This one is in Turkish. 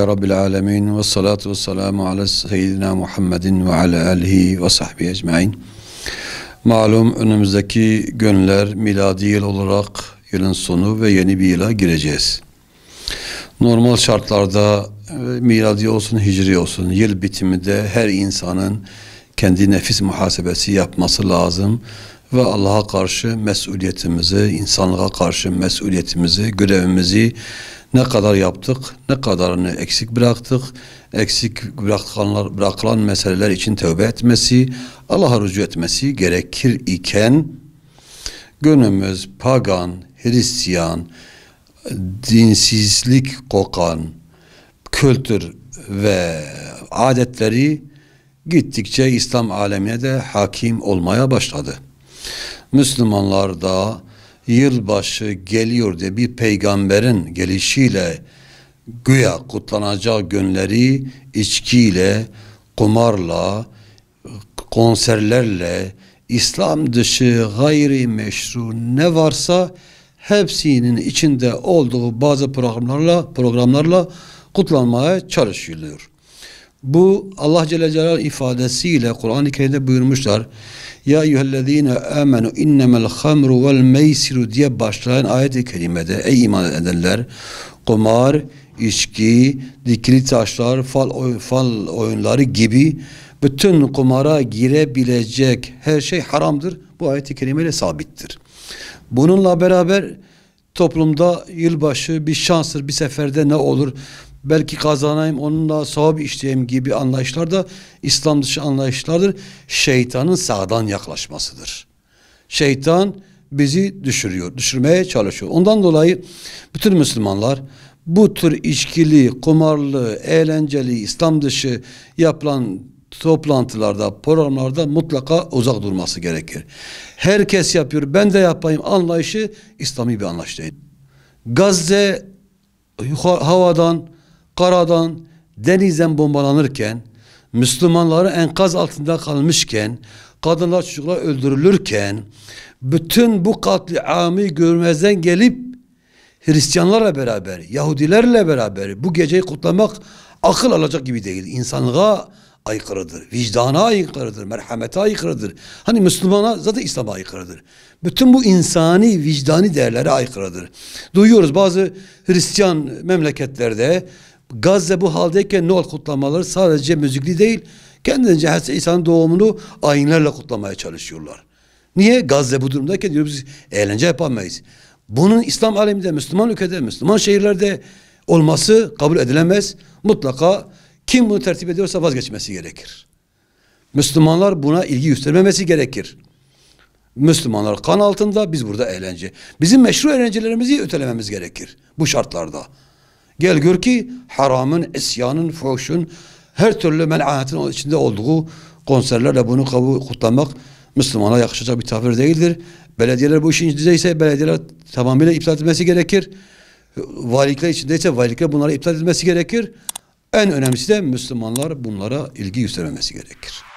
Ya Rabbil Alemin ve salatu ve selamu ala seyyidina Muhammedin ve ala alihi ve sahbihi ecmain. Malum önümüzdeki günler miladi yıl olarak yılın sonu ve yeni bir yıla gireceğiz. Normal şartlarda e, miladi olsun hicri olsun yıl bitiminde her insanın kendi nefis muhasebesi yapması lazım ve Allah'a karşı mesuliyetimizi, insanlığa karşı mesuliyetimizi, görevimizi ne kadar yaptık, ne kadarını eksik bıraktık, eksik bırakılanlar, bırakılan meseleler için tövbe etmesi, Allah'a rücu etmesi gerekir iken günümüz pagan, Hristiyan, dinsizlik kokan kültür ve adetleri gittikçe İslam alemine de hakim olmaya başladı. Müslümanlar da yılbaşı geliyor diye bir peygamberin gelişiyle güya kutlanacak günleri içkiyle, kumarla, konserlerle, İslam dışı gayri meşru ne varsa hepsinin içinde olduğu bazı programlarla programlarla kutlanmaya çalışılıyor. Bu Allah Celle Celal ifadesiyle Kur'an-ı Kerim'de buyurmuşlar. Ya eyyühellezine amenu innemel hamru vel meysiru diye başlayan ayet-i kerimede ey iman edenler kumar, içki, dikili taşlar, fal, oy, fal oyunları gibi bütün kumara girebilecek her şey haramdır. Bu ayet-i kerimeyle sabittir. Bununla beraber toplumda yılbaşı bir şanstır, bir seferde ne olur? belki kazanayım onunla sevap işleyeyim gibi anlayışlar da İslam dışı anlayışlardır. Şeytanın sağdan yaklaşmasıdır. Şeytan bizi düşürüyor, düşürmeye çalışıyor. Ondan dolayı bütün Müslümanlar bu tür içkili, kumarlı, eğlenceli, İslam dışı yapılan toplantılarda, programlarda mutlaka uzak durması gerekir. Herkes yapıyor, ben de yapayım anlayışı İslami bir anlayış değil. Gazze havadan karadan, denizden bombalanırken, Müslümanları enkaz altında kalmışken, kadınlar çocuklar öldürülürken, bütün bu katliamı görmezden gelip Hristiyanlarla beraber, Yahudilerle beraber bu geceyi kutlamak akıl alacak gibi değil. İnsanlığa aykırıdır. Vicdana aykırıdır. Merhamete aykırıdır. Hani Müslümana zaten İslam'a aykırıdır. Bütün bu insani, vicdani değerlere aykırıdır. Duyuyoruz bazı Hristiyan memleketlerde Gazze bu haldeyken Noel kutlamaları sadece müzikli değil, kendince her İsa'nın doğumunu ayinlerle kutlamaya çalışıyorlar. Niye? Gazze bu durumdayken diyor biz eğlence yapamayız. Bunun İslam aleminde, Müslüman ülkede, Müslüman şehirlerde olması kabul edilemez. Mutlaka kim bunu tertip ediyorsa vazgeçmesi gerekir. Müslümanlar buna ilgi göstermemesi gerekir. Müslümanlar kan altında, biz burada eğlence. Bizim meşru eğlencelerimizi ötelememiz gerekir bu şartlarda. Gel gör ki haramın, isyanın, fuhuşun her türlü menaatin içinde olduğu konserlerle bunu kabul kutlamak Müslümana yakışacak bir tavır değildir. Belediyeler bu işin içindeyse belediyeler tamamıyla iptal edilmesi gerekir. Valilikler içindeyse valilikler bunları iptal edilmesi gerekir. En önemlisi de Müslümanlar bunlara ilgi göstermemesi gerekir.